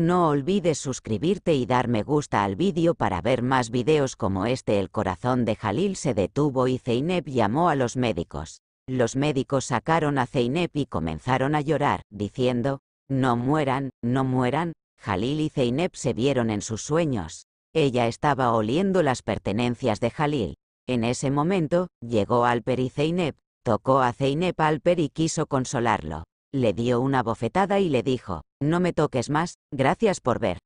No olvides suscribirte y dar me gusta al vídeo para ver más vídeos como este. El corazón de Jalil se detuvo y Zeynep llamó a los médicos. Los médicos sacaron a Zeynep y comenzaron a llorar, diciendo, No mueran, no mueran. Jalil y Zeynep se vieron en sus sueños. Ella estaba oliendo las pertenencias de Jalil. En ese momento, llegó Alper y Zeynep, tocó a Zeynep Alper y quiso consolarlo. Le dio una bofetada y le dijo, no me toques más, gracias por ver.